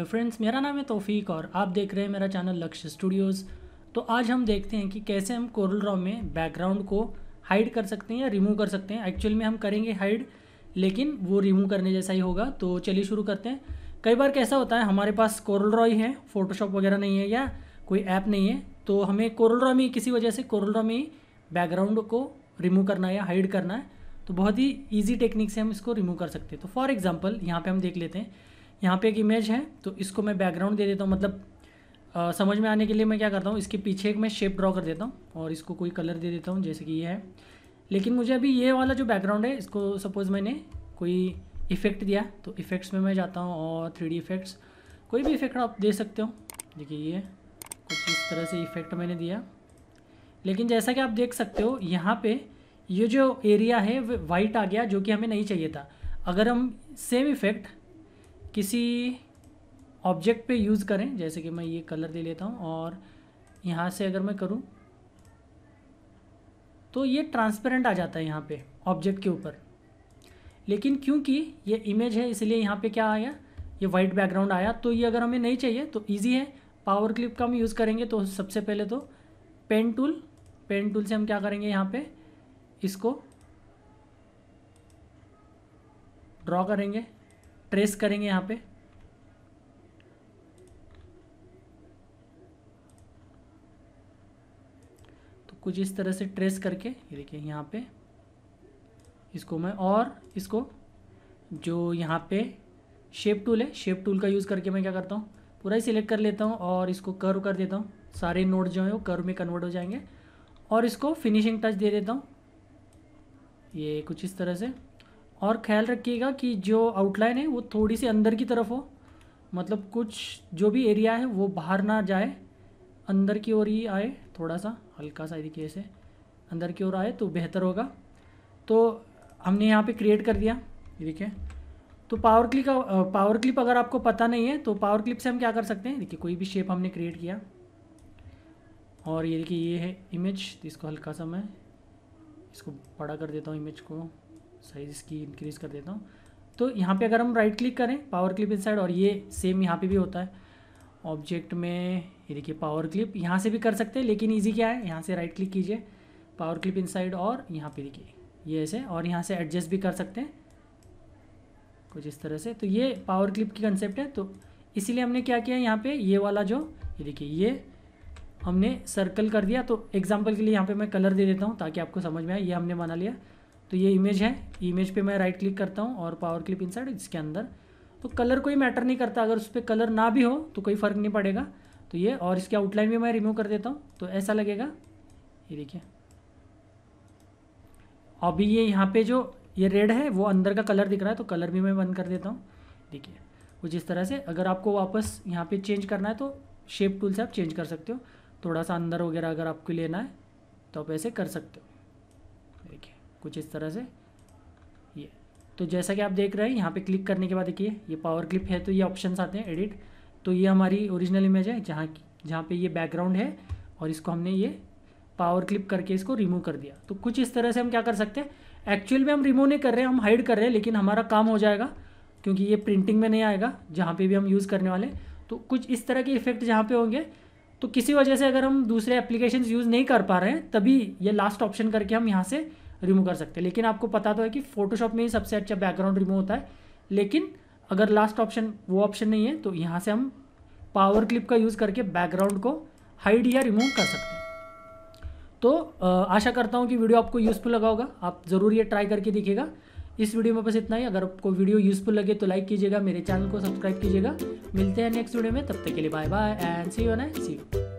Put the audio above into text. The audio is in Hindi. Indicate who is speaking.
Speaker 1: हेलो फ्रेंड्स मेरा नाम है तौफीक और आप देख रहे हैं मेरा चैनल लक्ष्य स्टूडियोज़ तो आज हम देखते हैं कि कैसे हम कोरल रॉ में बैकग्राउंड को हाइड कर सकते हैं या रिमूव कर सकते हैं एक्चुअल में हम करेंगे हाइड लेकिन वो रिमूव करने जैसा ही होगा तो चलिए शुरू करते हैं कई बार कैसा होता है हमारे पास कोरल रॉ ही है फ़ोटोशॉप वगैरह नहीं है या कोई ऐप नहीं है तो हमें कोरल रॉ में किसी वजह से कोरल रॉ में बैकग्राउंड को रिमूव करना है या हाइड करना है तो बहुत ही ईजी टेक्निक से हम इसको रिमूव कर सकते हैं तो फॉर एग्जाम्पल यहाँ पर हम देख लेते हैं यहाँ पे एक इमेज है तो इसको मैं बैकग्राउंड दे देता हूँ मतलब आ, समझ में आने के लिए मैं क्या करता हूँ इसके पीछे एक मैं शेप ड्रॉ कर देता हूँ और इसको कोई कलर दे देता हूँ जैसे कि ये है लेकिन मुझे अभी ये वाला जो बैकग्राउंड है इसको सपोज़ मैंने कोई इफ़ेक्ट दिया तो इफ़ेक्ट्स में मैं जाता हूँ और थ्री इफ़ेक्ट्स कोई भी इफ़ेक्ट आप दे सकते हो देखिए ये कुछ इस तरह से इफ़ेक्ट मैंने दिया लेकिन जैसा कि आप देख सकते हो यहाँ पे ये जो एरिया है वाइट आ गया जो कि हमें नहीं चाहिए था अगर हम सेम इफ़ेक्ट किसी ऑब्जेक्ट पे यूज़ करें जैसे कि मैं ये कलर ले लेता हूँ और यहाँ से अगर मैं करूँ तो ये ट्रांसपेरेंट आ जाता है यहाँ पे ऑब्जेक्ट के ऊपर लेकिन क्योंकि ये इमेज है इसलिए यहाँ पे क्या आया ये वाइट बैकग्राउंड आया तो ये अगर हमें नहीं चाहिए तो ईजी है पावर क्लिप का हम यूज़ करेंगे तो सबसे पहले तो पेन टूल पेन टूल से हम क्या करेंगे यहाँ पर इसको ड्रॉ करेंगे ट्रेस करेंगे यहाँ पे तो कुछ इस तरह से ट्रेस करके ये देखिए यहाँ पे इसको मैं और इसको जो यहाँ पे शेप टूल है शेप टूल का यूज़ करके मैं क्या करता हूँ पूरा ही सिलेक्ट कर लेता हूँ और इसको कर्व कर देता हूँ सारे नोट जो हैं वो कर्व में कन्वर्ट हो जाएंगे और इसको फिनिशिंग टच दे देता हूँ ये कुछ इस तरह से और ख्याल रखिएगा कि जो आउटलाइन है वो थोड़ी सी अंदर की तरफ हो मतलब कुछ जो भी एरिया है वो बाहर ना जाए अंदर की ओर ही आए थोड़ा सा हल्का सा देखिए ऐसे अंदर की ओर आए तो बेहतर होगा तो हमने यहाँ पे क्रिएट कर दिया ये देखिए तो पावर क्लिप का पावर क्लिप अगर आपको पता नहीं है तो पावर क्लिप से हम क्या कर सकते हैं देखिए कोई भी शेप हमने क्रिएट किया और ये देखिए ये है इमेज तो इसको हल्का सा मैं इसको बड़ा कर देता हूँ इमेज को साइज़ इसकी इंक्रीज़ कर देता हूँ तो यहाँ पे अगर हम राइट क्लिक करें पावर क्लिप इन और ये सेम यहाँ पे भी होता है ऑब्जेक्ट में ये देखिए पावर क्लिप यहाँ से भी कर सकते हैं लेकिन ईजी क्या है यहाँ से राइट क्लिक कीजिए पावर क्लिप इन और यहाँ पे देखिए ये ऐसे और यहाँ से एडजस्ट भी कर सकते हैं कुछ इस तरह से तो ये पावर क्लिप की कंसेप्ट है तो इसीलिए हमने क्या किया यहाँ पे ये वाला जो ये देखिए ये हमने सर्कल कर दिया तो एग्जाम्पल के लिए यहाँ पे मैं कलर दे देता हूँ ताकि आपको समझ में आए ये हमने बना लिया तो ये इमेज है इमेज पे मैं राइट क्लिक करता हूँ और पावर क्लिप इनसाइड इसके अंदर तो कलर कोई मैटर नहीं करता अगर उस पर कलर ना भी हो तो कोई फ़र्क नहीं पड़ेगा तो ये और इसकी आउटलाइन भी मैं रिमूव कर देता हूँ तो ऐसा लगेगा ये देखिए अभी ये यहाँ पे जो ये रेड है वो अंदर का कलर दिख रहा है तो कलर भी मैं बंद कर देता हूँ देखिए कुछ इस तरह से अगर आपको वापस यहाँ पे चेंज करना है तो शेप टूल से आप चेंज कर सकते हो थोड़ा सा अंदर वगैरह अगर आपको लेना है तो आप ऐसे कर सकते हो कुछ इस तरह से ये तो जैसा कि आप देख रहे हैं यहाँ पे क्लिक करने के बाद देखिए ये पावर क्लिप है तो ये ऑप्शन आते हैं एडिट तो ये हमारी ओरिजिनल इमेज है जहाँ जहाँ पे ये बैकग्राउंड है और इसको हमने ये पावर क्लिप करके इसको रिमूव कर दिया तो कुछ इस तरह से हम क्या कर सकते हैं एक्चुअल में हम रिमूव नहीं कर रहे हम हाइड कर रहे हैं लेकिन हमारा काम हो जाएगा क्योंकि ये प्रिंटिंग में नहीं आएगा जहाँ पे भी हम यूज़ करने वाले तो कुछ इस तरह के इफेक्ट जहाँ पे होंगे तो किसी वजह से अगर हम दूसरे एप्लीकेशन यूज़ नहीं कर पा रहे हैं तभी ये लास्ट ऑप्शन करके हम यहाँ से रिमूव कर सकते हैं लेकिन आपको पता तो है कि फोटोशॉप में ही सबसे अच्छा बैकग्राउंड रिमूव होता है लेकिन अगर लास्ट ऑप्शन वो ऑप्शन नहीं है तो यहाँ से हम पावर क्लिप का यूज़ करके बैकग्राउंड को हाइड या रिमूव कर सकते हैं तो आशा करता हूँ कि वीडियो आपको यूज़फुल लगा होगा आप ज़रूर ये ट्राई करके देखिएगा इस वीडियो में बस इतना ही अगर आपको वीडियो यूज़फुल लगे तो लाइक कीजिएगा मेरे चैनल को सब्सक्राइब कीजिएगा मिलते हैं नेक्स्ट वीडियो में तब तक के लिए bye bye and see you and see you